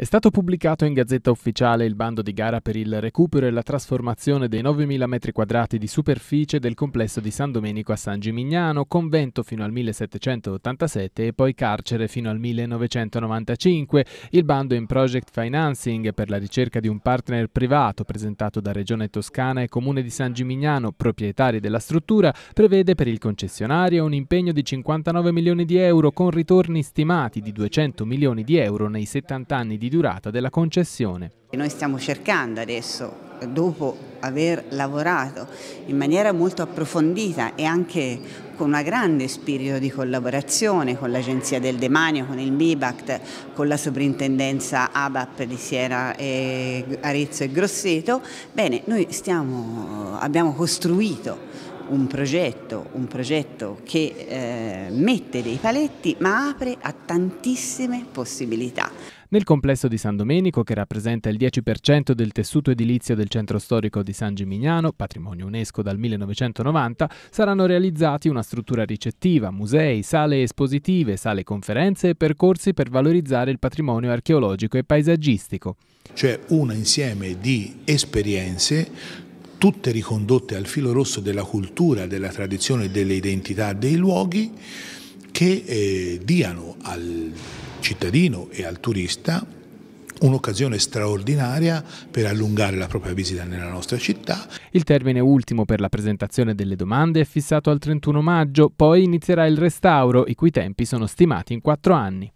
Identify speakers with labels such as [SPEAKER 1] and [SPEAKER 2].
[SPEAKER 1] È stato pubblicato in Gazzetta Ufficiale il bando di gara per il recupero e la trasformazione dei 9.000 metri quadrati di superficie del complesso di San Domenico a San Gimignano, convento fino al 1787 e poi carcere fino al 1995. Il bando in project financing per la ricerca di un partner privato presentato da Regione Toscana e Comune di San Gimignano, proprietari della struttura, prevede per il concessionario un impegno di 59 milioni di euro con ritorni stimati di 200 milioni di euro nei 70 anni di durata della concessione.
[SPEAKER 2] Noi stiamo cercando adesso, dopo aver lavorato in maniera molto approfondita e anche con un grande spirito di collaborazione con l'Agenzia del Demanio, con il MIBACT, con la sovrintendenza ABAP di Siena, e Arezzo e Grosseto, bene, noi stiamo, abbiamo costruito un progetto, un progetto che eh, mette dei paletti ma apre a tantissime possibilità.
[SPEAKER 1] Nel complesso di San Domenico, che rappresenta il 10% del tessuto edilizio del centro storico di San Gimignano, patrimonio UNESCO dal 1990, saranno realizzati una struttura ricettiva, musei, sale espositive, sale conferenze e percorsi per
[SPEAKER 3] valorizzare il patrimonio archeologico e paesaggistico. C'è un insieme di esperienze tutte ricondotte al filo rosso della cultura, della tradizione e delle identità dei luoghi, che eh, diano al cittadino e al turista un'occasione straordinaria per allungare la propria visita nella nostra città.
[SPEAKER 1] Il termine ultimo per la presentazione delle domande è fissato al 31 maggio, poi inizierà il restauro, i cui tempi sono stimati in quattro anni.